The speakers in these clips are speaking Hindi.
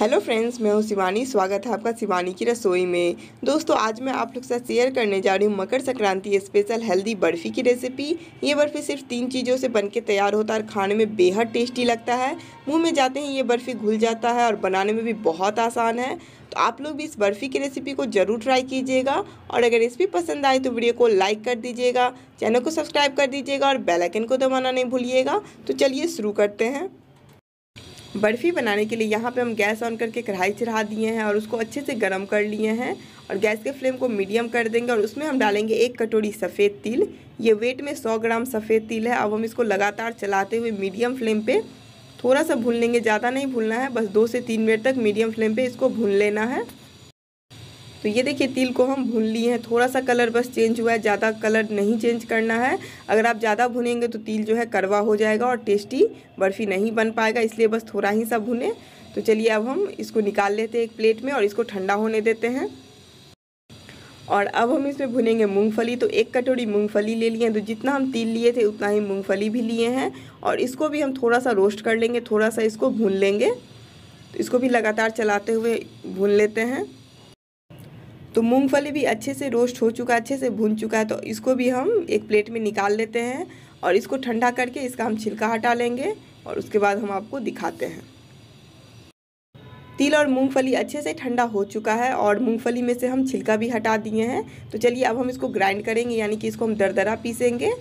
हेलो फ्रेंड्स मैं हूँ शिवानी स्वागत है आपका शिवानी की रसोई में दोस्तों आज मैं आप लोग साथ शेयर करने जा रही हूँ मकर संक्रांति स्पेशल हेल्दी बर्फ़ी की रेसिपी ये बर्फ़ी सिर्फ तीन चीज़ों से बनके तैयार होता है और खाने में बेहद टेस्टी लगता है मुंह में जाते ही ये बर्फ़ी घुल जाता है और बनाने में भी बहुत आसान है तो आप लोग भी इस बर्फ़ी की रेसिपी को ज़रूर ट्राई कीजिएगा और अगर रेसिपी पसंद आए तो वीडियो को लाइक कर दीजिएगा चैनल को सब्सक्राइब कर दीजिएगा और बेलाइकन को दबाना नहीं भूलिएगा तो चलिए शुरू करते हैं बर्फ़ी बनाने के लिए यहाँ पे हम गैस ऑन करके कढ़ाई चढ़ा दिए हैं और उसको अच्छे से गर्म कर लिए हैं और गैस के फ्लेम को मीडियम कर देंगे और उसमें हम डालेंगे एक कटोरी सफ़ेद तिल ये वेट में 100 ग्राम सफ़ेद तिल है अब हम इसको लगातार चलाते हुए मीडियम फ्लेम पे थोड़ा सा भून लेंगे ज़्यादा नहीं भूनना है बस दो से तीन मिनट तक मीडियम फ्लेम पर इसको भून लेना है तो ये देखिए तिल को हम भून लिए हैं थोड़ा सा कलर बस चेंज हुआ है ज़्यादा कलर नहीं चेंज करना है अगर आप ज़्यादा भुनेंगे तो तिल जो है करवा हो जाएगा और टेस्टी बर्फ़ी नहीं बन पाएगा इसलिए बस थोड़ा ही सा भुने तो चलिए अब हम इसको निकाल लेते हैं एक प्लेट में और इसको ठंडा होने देते हैं और अब हम इसमें भुनेंगे मूंगफली तो एक कटोरी मूंगफली ले लिए हैं तो जितना हम तिल लिए थे उतना ही मूंगफली भी लिए हैं और इसको भी हम थोड़ा सा रोस्ट कर लेंगे थोड़ा सा इसको भून लेंगे तो इसको भी लगातार चलाते हुए भून लेते हैं तो मूंगफली भी अच्छे से रोस्ट हो चुका है अच्छे से भून चुका है तो इसको भी हम एक प्लेट में निकाल लेते हैं और इसको ठंडा करके इसका हम छिलका हटा लेंगे और उसके बाद हम आपको दिखाते हैं तिल और मूंगफली अच्छे से ठंडा हो चुका है और मूंगफली में से हम छिलका भी हटा दिए हैं तो चलिए अब हम इसको ग्राइंड करेंगे यानी कि इसको हम दरदरा पीसेंगे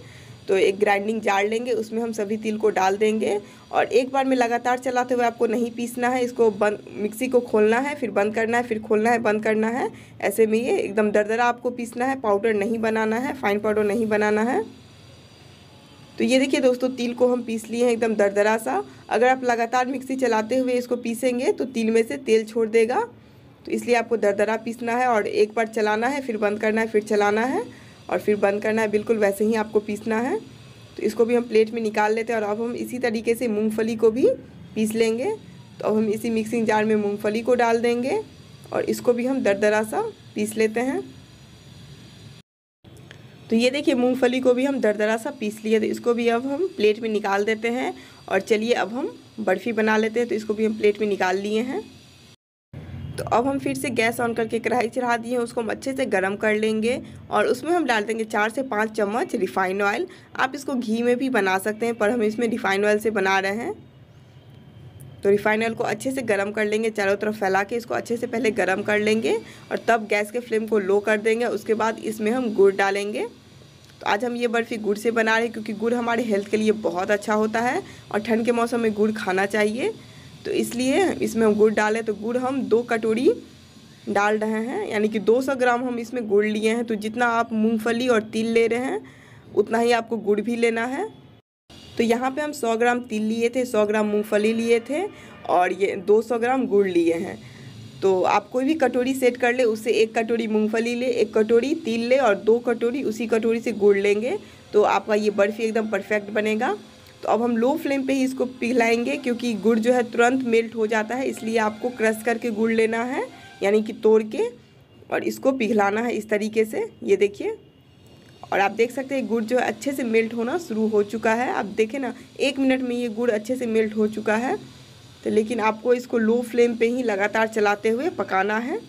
तो एक ग्राइंडिंग जार लेंगे उसमें हम सभी तिल को डाल देंगे और एक बार में लगातार चलाते हुए आपको नहीं पीसना है इसको बंद मिक्सी को खोलना है फिर बंद करना है फिर खोलना है बंद करना है ऐसे में ये एकदम दरदरा आपको पीसना है पाउडर नहीं बनाना है फाइन पाउडर नहीं बनाना है तो ये देखिए दोस्तों तिल को हम पीस लिए हैं एकदम दरदरा सा अगर आप लगातार मिक्सी चलाते हुए इसको पीसेंगे तो तिल में से तेल छोड़ देगा तो इसलिए आपको दरदरा पीसना है और एक बार चलाना है फिर बंद करना है फिर चलाना है और फिर बंद करना है बिल्कुल वैसे ही आपको पीसना है तो इसको भी हम प्लेट में निकाल लेते हैं और अब हम इसी तरीके से मूँगफली को भी पीस लेंगे तो अब हम इसी मिक्सिंग जार में मूँगफली को डाल देंगे और इसको भी हम दरदरा सा पीस लेते हैं तो ये देखिए मूंगफली को भी हम दरदरा सा पीस लिए तो इसको भी अब हम प्लेट में निकाल देते हैं और चलिए अब हम बर्फ़ी बना लेते हैं तो इसको भी हम प्लेट में निकाल लिए हैं तो अब हम फिर से गैस ऑन करके कढ़ाई चढ़ा दिए उसको हम अच्छे से गर्म कर लेंगे और उसमें हम डाल देंगे चार से पाँच चम्मच रिफाइंड ऑयल आप इसको घी में भी बना सकते हैं पर हम इसमें रिफाइंड ऑयल से बना रहे हैं तो रिफाइंड ऑयल को अच्छे से गर्म कर लेंगे चारों तरफ फैला के इसको अच्छे से पहले गर्म कर लेंगे और तब गैस के फ्लेम को लो कर देंगे उसके बाद इसमें हम गुड़ डालेंगे तो आज हम ये बर्फ़ी गुड़ से बना रहे हैं क्योंकि गुड़ हमारे हेल्थ के लिए बहुत अच्छा होता है और ठंड के मौसम में गुड़ खाना चाहिए तो इसलिए इसमें हम गुड़ डालें तो गुड़ हम दो कटोरी डाल रहे हैं यानी कि 200 ग्राम हम इसमें गुड़ लिए हैं तो जितना आप मूंगफली और तिल ले रहे हैं उतना ही आपको गुड़ भी लेना है तो यहाँ पे हम 100 ग्राम तिल लिए थे 100 ग्राम मूंगफली लिए थे और ये 200 ग्राम गुड़ लिए हैं तो आप कोई भी कटोरी सेट कर ले उससे एक कटोरी मूंगफली ले एक कटोरी तिल ले और दो कटोरी उसी कटोरी से गुड़ लेंगे तो आपका ये बर्फ़ी एकदम परफेक्ट बनेगा तो अब हम लो फ्लेम पे ही इसको पिघलाएंगे क्योंकि गुड़ जो है तुरंत मेल्ट हो जाता है इसलिए आपको क्रश करके गुड़ लेना है यानी कि तोड़ के और इसको पिघलाना है इस तरीके से ये देखिए और आप देख सकते हैं गुड़ जो है अच्छे से मेल्ट होना शुरू हो चुका है आप देखें ना एक मिनट में ये गुड़ अच्छे से मेल्ट हो चुका है तो लेकिन आपको इसको लो फ्लेम पे ही लगातार चलाते हुए पकाना है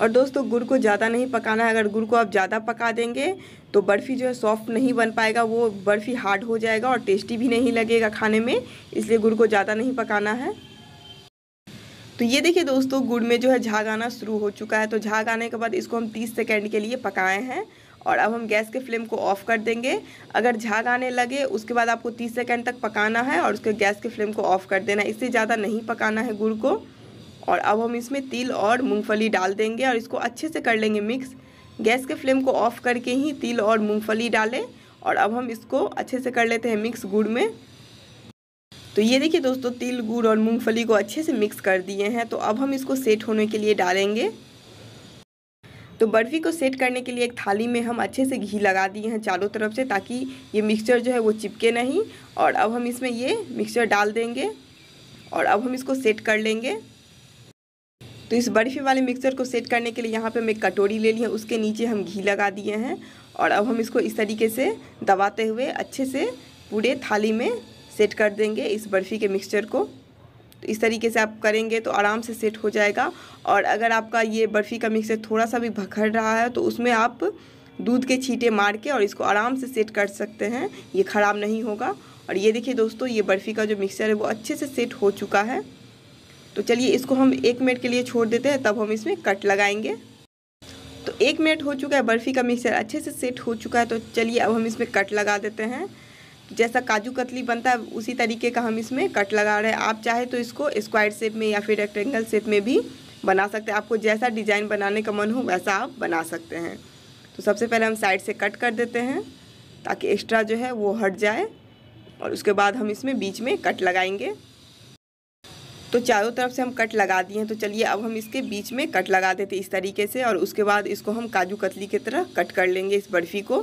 और दोस्तों गुड़ को ज़्यादा नहीं पकाना है अगर गुड़ को आप ज़्यादा पका देंगे तो बर्फ़ी जो है सॉफ्ट नहीं बन पाएगा वो बर्फ़ी हार्ड हो जाएगा और टेस्टी भी नहीं लगेगा खाने में इसलिए गुड़ को ज़्यादा नहीं पकाना है तो ये देखिए दोस्तों गुड़ में जो है झाग आना शुरू हो चुका है तो झाग आने के बाद इसको हम 30 सेकेंड के लिए पकाए हैं और अब हम गैस के फ्लेम को ऑफ़ कर देंगे अगर झाग आने लगे उसके बाद आपको 30 सेकेंड तक पकाना है और उसके गैस के फ्लेम को ऑफ़ कर देना इससे ज़्यादा नहीं पकाना है गुड़ को और अब हम इसमें तिल और मूंगफली डाल देंगे और इसको अच्छे से कर लेंगे मिक्स गैस के फ्लेम को ऑफ करके ही तिल और मूंगफली डालें और अब हम इसको अच्छे से कर लेते हैं मिक्स गुड़ में तो ये देखिए दोस्तों तिल गुड़ और मूंगफली को अच्छे से मिक्स कर दिए हैं तो अब हम इसको सेट होने के लिए डालेंगे तो बर्फ़ी को सेट करने के लिए एक थाली में हम अच्छे से घी लगा दिए हैं चारों तरफ से ताकि ये मिक्सचर जो है वो चिपके नहीं और अब हम इसमें ये मिक्सचर डाल देंगे और अब हम इसको सेट कर लेंगे तो इस बर्फ़ी वाले मिक्सर को सेट करने के लिए यहाँ पे एक कटोरी ले ली है उसके नीचे हम घी लगा दिए हैं और अब हम इसको इस तरीके से दबाते हुए अच्छे से पूरे थाली में सेट कर देंगे इस बर्फ़ी के मिक्सचर को तो इस तरीके से आप करेंगे तो आराम से सेट हो जाएगा और अगर आपका ये बर्फ़ी का मिक्सचर थोड़ा सा भी भखड़ रहा है तो उसमें आप दूध के छींटे मार के और इसको आराम से सेट कर सकते हैं ये ख़राब नहीं होगा और ये देखिए दोस्तों ये बर्फ़ी का जो मिक्सचर है वो अच्छे से सेट हो चुका है तो चलिए इसको हम एक मिनट के लिए छोड़ देते हैं तब हम इसमें कट लगाएंगे तो एक मिनट हो चुका है बर्फ़ी का मिक्सर अच्छे से सेट हो चुका है तो चलिए अब हम इसमें कट लगा देते हैं जैसा काजू कतली बनता है उसी तरीके का हम इसमें कट लगा रहे हैं आप चाहे तो इसको स्क्वायर शेप में या फिर रेक्टेंगल शेप में भी बना सकते हैं आपको जैसा डिज़ाइन बनाने का मन हो वैसा आप बना सकते हैं तो सबसे पहले हम साइड से कट कर देते हैं ताकि एक्स्ट्रा जो है वो हट जाए और उसके बाद हम इसमें बीच में कट लगाएंगे तो चारों तरफ से हम कट लगा दिए हैं तो चलिए अब हम इसके बीच में कट लगा देते इस तरीके से और उसके बाद इसको हम काजू कतली की तरह कट कर लेंगे इस बर्फ़ी को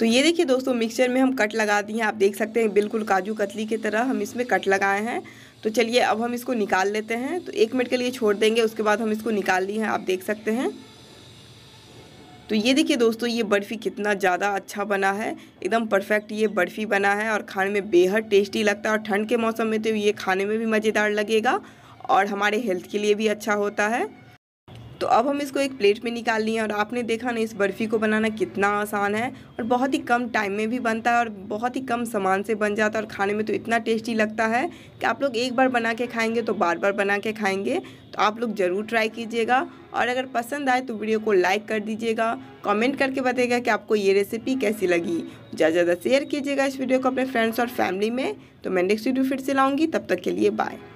तो ये देखिए दोस्तों मिक्सचर में हम कट लगा दिए हैं आप देख सकते हैं बिल्कुल काजू कतली की तरह हम इसमें कट लगाए हैं तो चलिए अब हम इसको निकाल लेते हैं तो एक मिनट के लिए छोड़ देंगे उसके बाद हम इसको निकाल लिए हैं आप देख सकते हैं तो ये देखिए दोस्तों ये बर्फ़ी कितना ज़्यादा अच्छा बना है एकदम परफेक्ट ये बर्फ़ी बना है और खाने में बेहद टेस्टी लगता है और ठंड के मौसम में तो ये खाने में भी मज़ेदार लगेगा और हमारे हेल्थ के लिए भी अच्छा होता है तो अब हम इसको एक प्लेट में निकाल लिए और आपने देखा ना इस बर्फ़ी को बनाना कितना आसान है और बहुत ही कम टाइम में भी बनता है और बहुत ही कम सामान से बन जाता है और खाने में तो इतना टेस्टी लगता है कि आप लोग एक बार बना के खाएंगे तो बार बार बना के खाएंगे तो आप लोग ज़रूर ट्राई कीजिएगा और अगर पसंद आए तो वीडियो को लाइक कर दीजिएगा कमेंट करके बताइएगा कि आपको ये रेसिपी कैसी लगी ज़्यादा ज़्यादा शेयर कीजिएगा इस वीडियो को अपने फ्रेंड्स और फैमिली में तो मैं नेक्स्ट वीडियो फिर से लाऊँगी तब तक के लिए बाय